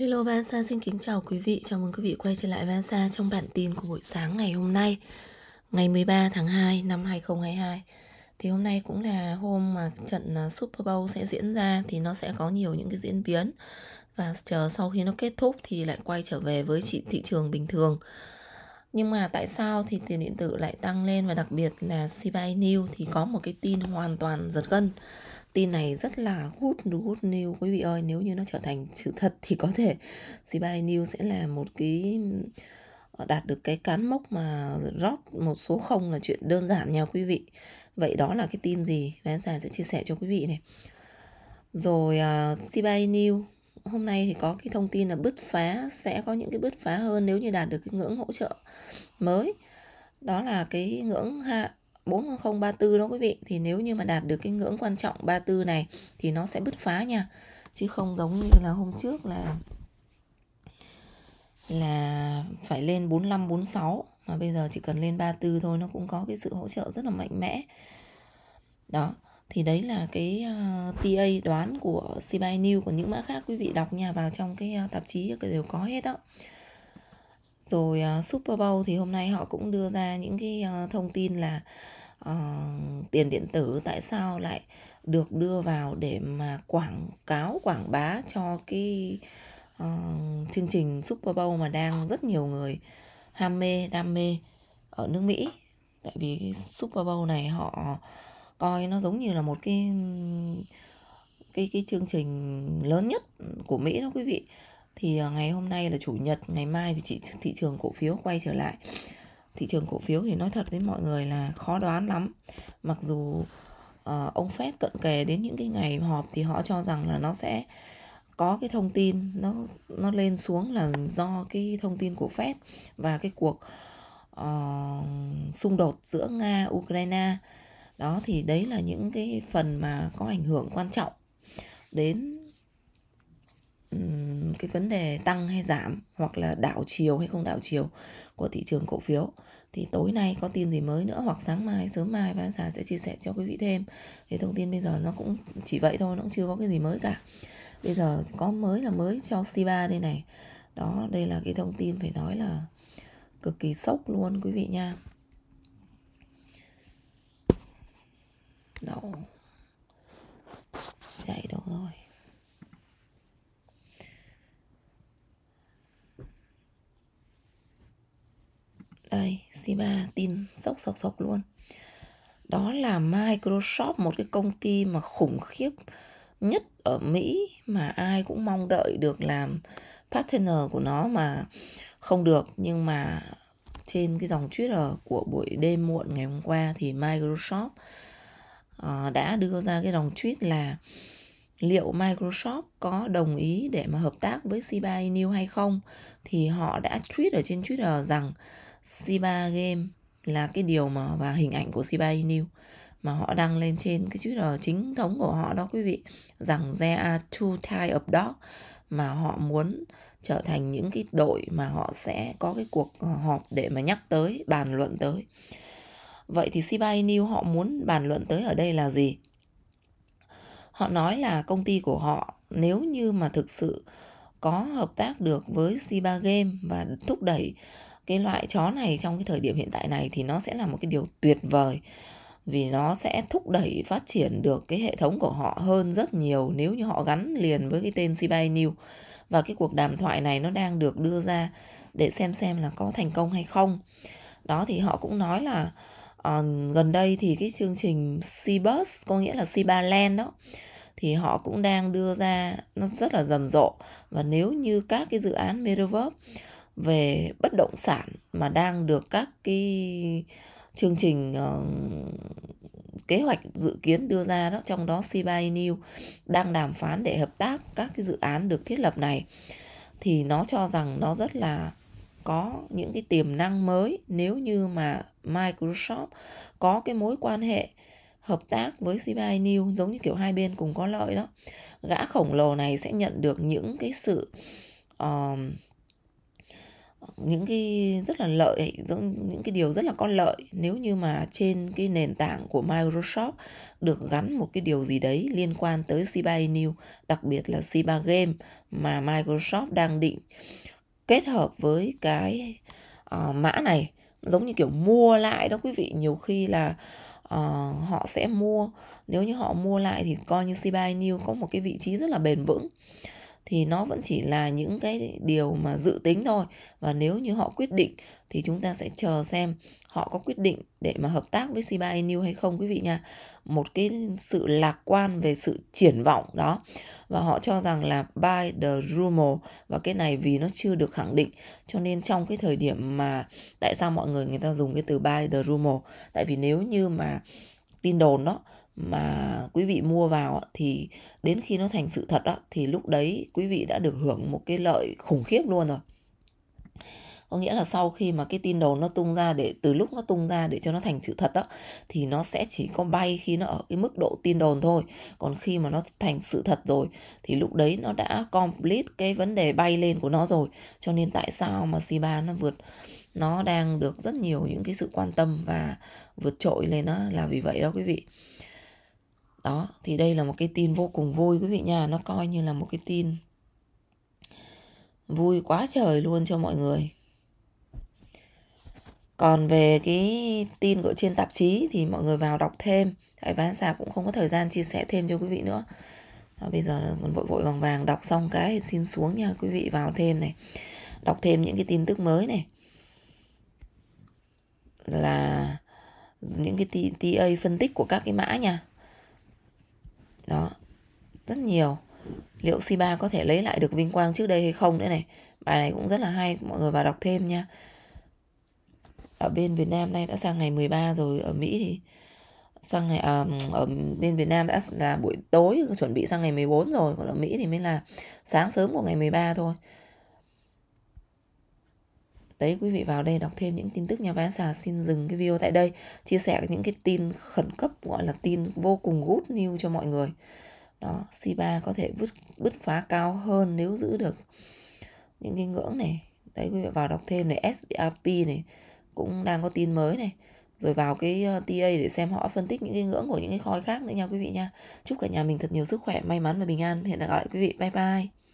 Hello Vansa xin kính chào quý vị, chào mừng quý vị quay trở lại Vansa trong bản tin của buổi sáng ngày hôm nay Ngày 13 tháng 2 năm 2022 Thì hôm nay cũng là hôm mà trận à, Super Bowl sẽ diễn ra thì nó sẽ có nhiều những cái diễn biến Và chờ sau khi nó kết thúc thì lại quay trở về với thị trường bình thường nhưng mà tại sao thì tiền điện tử lại tăng lên và đặc biệt là CBI News thì có một cái tin hoàn toàn giật gân tin này rất là hút hút new quý vị ơi nếu như nó trở thành sự thật thì có thể Sibai News sẽ là một cái ờ, đạt được cái cán mốc mà rót một số không là chuyện đơn giản nha quý vị vậy đó là cái tin gì bán sản sẽ chia sẻ cho quý vị này rồi uh, à, CBA New hôm nay thì có cái thông tin là bứt phá sẽ có những cái bứt phá hơn nếu như đạt được cái ngưỡng hỗ trợ mới đó là cái ngưỡng hạ 40034 đó quý vị thì nếu như mà đạt được cái ngưỡng quan trọng 34 này thì nó sẽ bứt phá nha chứ không giống như là hôm trước là là phải lên 45 46 mà bây giờ chỉ cần lên 34 thôi nó cũng có cái sự hỗ trợ rất là mạnh mẽ đó thì đấy là cái uh, TA đoán của CBI News của những mã khác quý vị đọc nha vào trong cái uh, tạp chí đều có hết đó rồi uh, Super Bowl thì hôm nay họ cũng đưa ra những cái uh, thông tin là uh, tiền điện tử tại sao lại được đưa vào để mà quảng cáo quảng bá cho cái uh, chương trình Super Bowl mà đang rất nhiều người ham mê đam mê ở nước Mỹ tại vì cái Super Bowl này họ coi nó giống như là một cái cái cái chương trình lớn nhất của Mỹ đó quý vị thì à, ngày hôm nay là chủ nhật ngày mai thì thị, thị trường cổ phiếu quay trở lại thị trường cổ phiếu thì nói thật với mọi người là khó đoán lắm mặc dù uh, ông Fed cận kề đến những cái ngày họp thì họ cho rằng là nó sẽ có cái thông tin nó nó lên xuống là do cái thông tin của Fed và cái cuộc uh, xung đột giữa Nga Ukraine đó thì đấy là những cái phần mà có ảnh hưởng quan trọng đến cái vấn đề tăng hay giảm hoặc là đảo chiều hay không đảo chiều của thị trường cổ phiếu thì tối nay có tin gì mới nữa hoặc sáng mai sớm mai bán sàn sẽ chia sẻ cho quý vị thêm thì thông tin bây giờ nó cũng chỉ vậy thôi nó cũng chưa có cái gì mới cả bây giờ có mới là mới cho Siba đây này đó đây là cái thông tin phải nói là cực kỳ sốc luôn quý vị nha đó chạy đâu rồi đây Shiba tin dốc sọc sọc luôn đó là Microsoft một cái công ty mà khủng khiếp nhất ở Mỹ mà ai cũng mong đợi được làm partner của nó mà không được nhưng mà trên cái dòng Twitter của buổi đêm muộn ngày hôm qua thì Microsoft uh, đã đưa ra cái dòng tweet là liệu Microsoft có đồng ý để mà hợp tác với Shiba Inu hay không thì họ đã tweet ở trên Twitter rằng Siba Game là cái điều mà và hình ảnh của Siba Inu mà họ đăng lên trên cái Twitter chính thống của họ đó quý vị rằng there are two type of dog mà họ muốn trở thành những cái đội mà họ sẽ có cái cuộc ờ, họp để mà nhắc tới, bàn luận tới. Vậy thì Shiba Inu họ muốn bàn luận tới ở đây là gì? Họ nói là công ty của họ nếu như mà thực sự có hợp tác được với Shiba Game và thúc đẩy cái loại chó này trong cái thời điểm hiện tại này thì nó sẽ là một cái điều tuyệt vời vì nó sẽ thúc đẩy phát triển được cái hệ thống của họ hơn rất nhiều nếu như họ gắn liền với cái tên Sibai New và cái cuộc đàm thoại này nó đang được đưa ra để xem xem là có thành công hay không đó thì họ cũng nói là uh, gần đây thì cái chương trình Seabus có nghĩa là Siba Land đó thì họ cũng đang đưa ra nó rất là rầm rộ và nếu như các cái dự án Metaverse về bất động sản mà đang được các cái chương trình uh, kế hoạch dự kiến đưa ra đó trong đó Shiba New đang đàm phán để hợp tác các cái dự án được thiết lập này thì nó cho rằng nó rất là có những cái tiềm năng mới nếu như mà Microsoft có cái mối quan hệ hợp tác với Shiba New giống như kiểu hai bên cùng có lợi đó gã khổng lồ này sẽ nhận được những cái sự uh, những cái rất là lợi những cái điều rất là có lợi nếu như mà trên cái nền tảng của Microsoft được gắn một cái điều gì đấy liên quan tới Shiba New đặc biệt là Shiba Game mà Microsoft đang định kết hợp với cái uh, mã này giống như kiểu mua lại đó quý vị nhiều khi là uh, họ sẽ mua nếu như họ mua lại thì coi như Shiba New có một cái vị trí rất là bền vững thì nó vẫn chỉ là những cái điều mà dự tính thôi và nếu như họ quyết định thì chúng ta sẽ chờ xem họ có quyết định để mà hợp tác với Shiba Inu hay không quý vị nha một cái sự lạc quan về sự triển vọng đó và họ cho rằng là by the rumor và cái này vì nó chưa được khẳng định cho nên trong cái thời điểm mà tại sao mọi người người ta dùng cái từ by the rumor tại vì nếu như mà tin đồn đó mà quý vị mua vào thì đến khi nó thành sự thật đó, thì lúc đấy quý vị đã được hưởng một cái lợi khủng khiếp luôn rồi có nghĩa là sau khi mà cái tin đồn nó tung ra để từ lúc nó tung ra để cho nó thành sự thật đó thì nó sẽ chỉ có bay khi nó ở cái mức độ tin đồn thôi còn khi mà nó thành sự thật rồi thì lúc đấy nó đã complete cái vấn đề bay lên của nó rồi cho nên tại sao mà Siba nó vượt nó đang được rất nhiều những cái sự quan tâm và vượt trội lên đó là vì vậy đó quý vị đó thì đây là một cái tin vô cùng vui quý vị nha nó coi như là một cái tin vui quá trời luôn cho mọi người còn về cái tin ở trên tạp chí thì mọi người vào đọc thêm tại bán xà cũng không có thời gian chia sẻ thêm cho quý vị nữa à, bây giờ còn vội vội vàng vàng đọc xong cái xin xuống nha quý vị vào thêm này đọc thêm những cái tin tức mới này là những cái TA phân tích của các cái mã nha đó rất nhiều liệu C3 có thể lấy lại được vinh quang trước đây hay không nữa này bài này cũng rất là hay mọi người vào đọc thêm nha ở bên Việt Nam nay đã sang ngày 13 rồi ở Mỹ thì sang ngày à, ở bên Việt Nam đã là buổi tối chuẩn bị sang ngày 14 rồi còn ở Mỹ thì mới là sáng sớm của ngày 13 thôi đấy quý vị vào đây đọc thêm những tin tức nhà bán xà xin dừng cái video tại đây chia sẻ những cái tin khẩn cấp gọi là tin vô cùng good news cho mọi người đó C3 có thể vứt bứt phá cao hơn nếu giữ được những cái ngưỡng này đấy quý vị vào đọc thêm này SAP này cũng đang có tin mới này rồi vào cái ờ, TA để xem họ phân tích những cái ngưỡng của những cái khói khác nữa nha quý vị nha. Chúc cả nhà mình thật nhiều sức khỏe, may mắn và bình an. Hẹn gặp lại quý vị. Bye bye.